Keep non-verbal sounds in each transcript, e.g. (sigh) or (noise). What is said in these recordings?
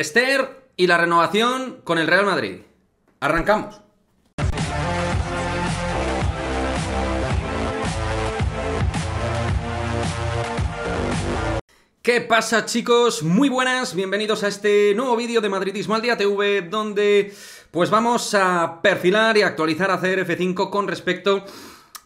Esther y la renovación con el Real Madrid. Arrancamos. ¿Qué pasa chicos? Muy buenas, bienvenidos a este nuevo vídeo de Madridismo al Día TV donde pues vamos a perfilar y actualizar a CRF5 con respecto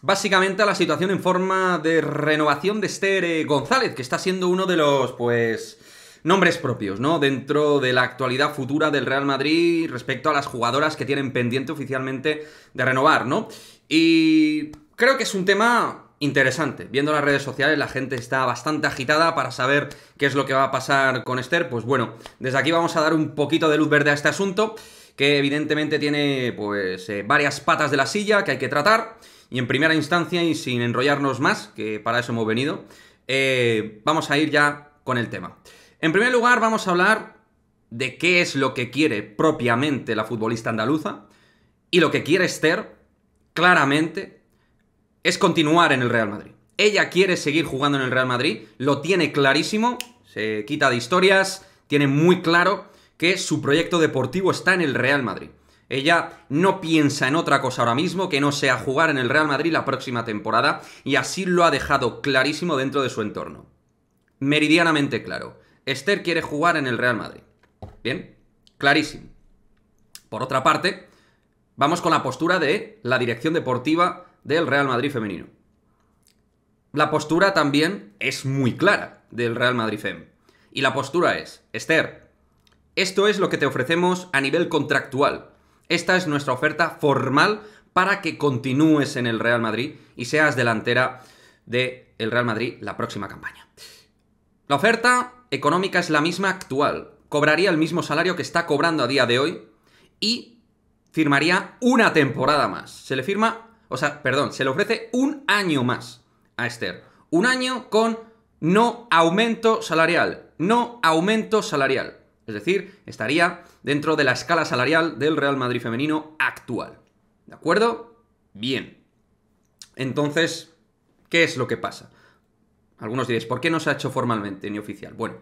básicamente a la situación en forma de renovación de Esther eh, González que está siendo uno de los pues Nombres propios, ¿no? Dentro de la actualidad futura del Real Madrid respecto a las jugadoras que tienen pendiente oficialmente de renovar, ¿no? Y creo que es un tema interesante. Viendo las redes sociales, la gente está bastante agitada para saber qué es lo que va a pasar con Esther. Pues bueno, desde aquí vamos a dar un poquito de luz verde a este asunto, que evidentemente tiene pues eh, varias patas de la silla que hay que tratar. Y en primera instancia, y sin enrollarnos más, que para eso hemos venido, eh, vamos a ir ya con el tema. En primer lugar, vamos a hablar de qué es lo que quiere propiamente la futbolista andaluza y lo que quiere Esther, claramente, es continuar en el Real Madrid. Ella quiere seguir jugando en el Real Madrid, lo tiene clarísimo, se quita de historias, tiene muy claro que su proyecto deportivo está en el Real Madrid. Ella no piensa en otra cosa ahora mismo que no sea jugar en el Real Madrid la próxima temporada y así lo ha dejado clarísimo dentro de su entorno. Meridianamente claro. Esther quiere jugar en el Real Madrid. Bien, clarísimo. Por otra parte, vamos con la postura de la dirección deportiva del Real Madrid femenino. La postura también es muy clara del Real Madrid Fem. Y la postura es, Esther, esto es lo que te ofrecemos a nivel contractual. Esta es nuestra oferta formal para que continúes en el Real Madrid y seas delantera del Real Madrid la próxima campaña. La oferta económica es la misma actual. Cobraría el mismo salario que está cobrando a día de hoy y firmaría una temporada más. Se le firma, o sea, perdón, se le ofrece un año más a Esther. Un año con no aumento salarial. No aumento salarial. Es decir, estaría dentro de la escala salarial del Real Madrid femenino actual. ¿De acuerdo? Bien. Entonces, ¿qué es lo que pasa? Algunos diréis, ¿por qué no se ha hecho formalmente ni oficial? Bueno,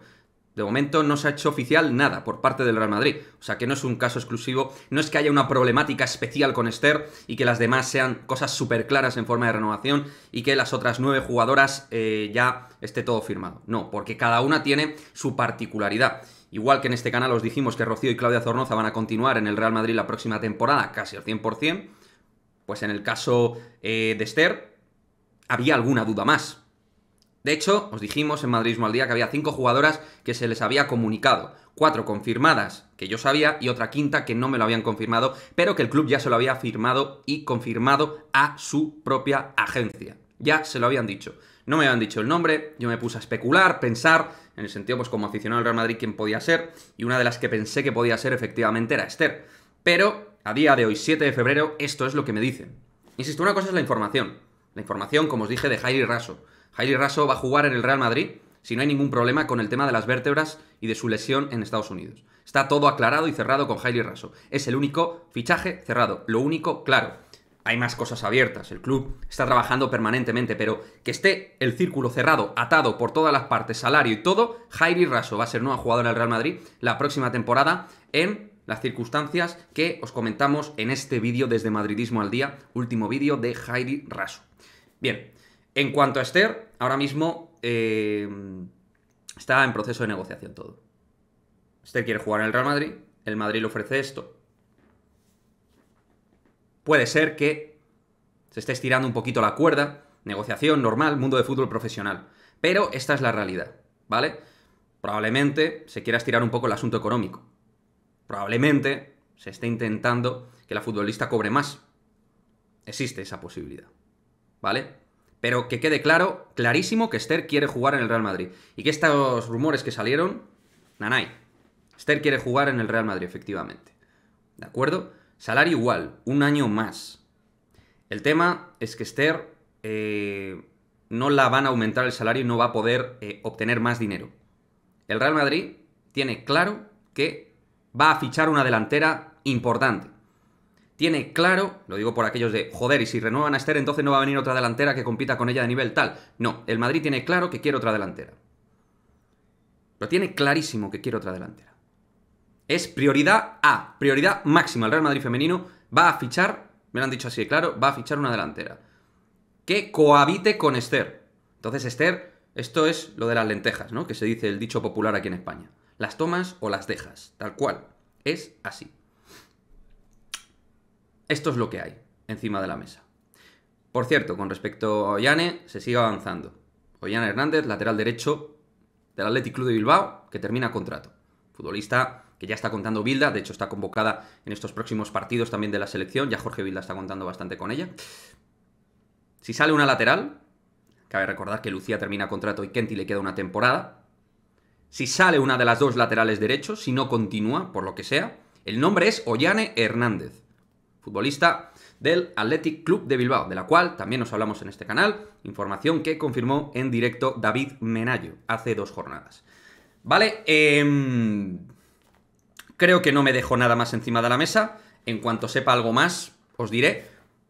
de momento no se ha hecho oficial nada por parte del Real Madrid. O sea que no es un caso exclusivo, no es que haya una problemática especial con Esther y que las demás sean cosas súper claras en forma de renovación y que las otras nueve jugadoras eh, ya esté todo firmado. No, porque cada una tiene su particularidad. Igual que en este canal os dijimos que Rocío y Claudia Zornoza van a continuar en el Real Madrid la próxima temporada, casi al 100%, pues en el caso eh, de Esther había alguna duda más, de hecho, os dijimos en Madridismo al Día que había cinco jugadoras que se les había comunicado. Cuatro confirmadas, que yo sabía, y otra quinta que no me lo habían confirmado, pero que el club ya se lo había firmado y confirmado a su propia agencia. Ya se lo habían dicho. No me habían dicho el nombre, yo me puse a especular, pensar, en el sentido, pues como aficionado al Real Madrid, quién podía ser, y una de las que pensé que podía ser efectivamente era Esther. Pero, a día de hoy, 7 de febrero, esto es lo que me dicen. Insisto, una cosa es la información. La información, como os dije, de Jairi Raso. Jairi Raso va a jugar en el Real Madrid si no hay ningún problema con el tema de las vértebras y de su lesión en Estados Unidos. Está todo aclarado y cerrado con Jairi Raso. Es el único fichaje cerrado, lo único claro. Hay más cosas abiertas, el club está trabajando permanentemente, pero que esté el círculo cerrado, atado por todas las partes, salario y todo, Jairi Raso va a ser jugador en el Real Madrid la próxima temporada en las circunstancias que os comentamos en este vídeo desde Madridismo al Día, último vídeo de Jairi Raso. Bien, en cuanto a Esther, ahora mismo eh, está en proceso de negociación todo. Esther quiere jugar en el Real Madrid, el Madrid le ofrece esto. Puede ser que se esté estirando un poquito la cuerda, negociación normal, mundo de fútbol profesional. Pero esta es la realidad, ¿vale? Probablemente se quiera estirar un poco el asunto económico. Probablemente se esté intentando que la futbolista cobre más. Existe esa posibilidad, ¿vale? Pero que quede claro, clarísimo que Esther quiere jugar en el Real Madrid. Y que estos rumores que salieron, nanay. Esther quiere jugar en el Real Madrid, efectivamente. ¿De acuerdo? Salario igual, un año más. El tema es que Esther eh, no la van a aumentar el salario y no va a poder eh, obtener más dinero. El Real Madrid tiene claro que va a fichar una delantera importante tiene claro, lo digo por aquellos de, joder, y si renuevan a Esther, entonces no va a venir otra delantera que compita con ella de nivel tal. No, el Madrid tiene claro que quiere otra delantera. Lo tiene clarísimo que quiere otra delantera. Es prioridad A, prioridad máxima. El Real Madrid femenino va a fichar, me lo han dicho así de claro, va a fichar una delantera. Que cohabite con Esther. Entonces, Esther, esto es lo de las lentejas, ¿no? Que se dice el dicho popular aquí en España. Las tomas o las dejas, tal cual. Es así esto es lo que hay encima de la mesa. Por cierto, con respecto a Ollane, se sigue avanzando. Ollane Hernández, lateral derecho del Athletic Club de Bilbao, que termina contrato. Futbolista que ya está contando Bilda, de hecho está convocada en estos próximos partidos también de la selección, ya Jorge Bilda está contando bastante con ella. Si sale una lateral, cabe recordar que Lucía termina contrato y Kenty le queda una temporada. Si sale una de las dos laterales derechos, si no continúa, por lo que sea, el nombre es Ollane Hernández futbolista del Athletic Club de Bilbao, de la cual también nos hablamos en este canal, información que confirmó en directo David Menayo hace dos jornadas. Vale, em, creo que no me dejo nada más encima de la mesa, en cuanto sepa algo más, os diré,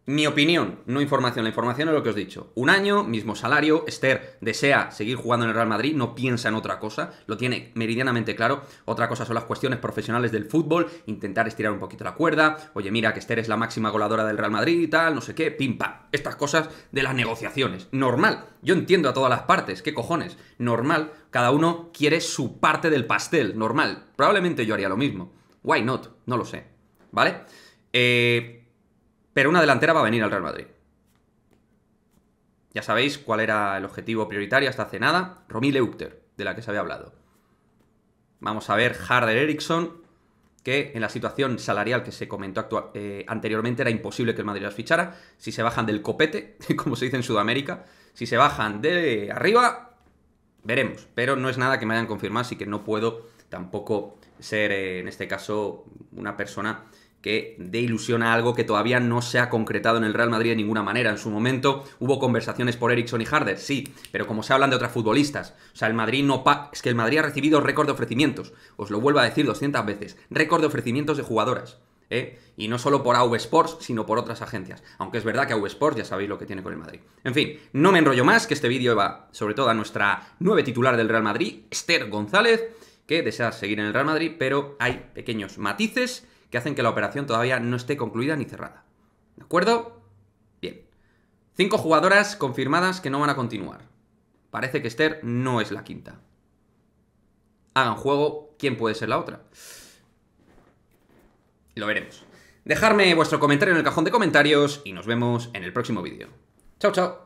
mi opinión, no información. La información es lo que os he dicho. Un año, mismo salario. Esther desea seguir jugando en el Real Madrid, no piensa en otra cosa, lo tiene meridianamente claro. Otra cosa son las cuestiones profesionales del fútbol, intentar estirar un poquito la cuerda. Oye, mira que Esther es la máxima goladora del Real Madrid y tal, no sé qué, pim Estas cosas de las negociaciones. Normal. Yo entiendo a todas las partes, qué cojones. Normal. Cada uno quiere su parte del pastel, normal. Probablemente yo haría lo mismo. Why not? No lo sé. ¿Vale? Eh pero una delantera va a venir al Real Madrid. Ya sabéis cuál era el objetivo prioritario hasta hace nada. Romile Upter, de la que se había hablado. Vamos a ver Harder Eriksson, que en la situación salarial que se comentó eh, anteriormente era imposible que el Madrid las fichara. Si se bajan del copete, (laughs) como se dice en Sudamérica, si se bajan de arriba, veremos. Pero no es nada que me hayan confirmado, así que no puedo tampoco ser, eh, en este caso, una persona que dé ilusión a algo que todavía no se ha concretado en el Real Madrid de ninguna manera. En su momento hubo conversaciones por Ericsson y Harder, sí, pero como se hablan de otras futbolistas, o sea, el Madrid no pa es que el Madrid ha recibido récord de ofrecimientos, os lo vuelvo a decir 200 veces, récord de ofrecimientos de jugadoras. ¿eh? Y no solo por AV Sports, sino por otras agencias. Aunque es verdad que AV Sports ya sabéis lo que tiene con el Madrid. En fin, no me enrollo más, que este vídeo va sobre todo a nuestra nueve titular del Real Madrid, Esther González, que desea seguir en el Real Madrid, pero hay pequeños matices que hacen que la operación todavía no esté concluida ni cerrada. ¿De acuerdo? Bien. Cinco jugadoras confirmadas que no van a continuar. Parece que Esther no es la quinta. Hagan juego, ¿quién puede ser la otra? Lo veremos. Dejadme vuestro comentario en el cajón de comentarios y nos vemos en el próximo vídeo. Chao, chao.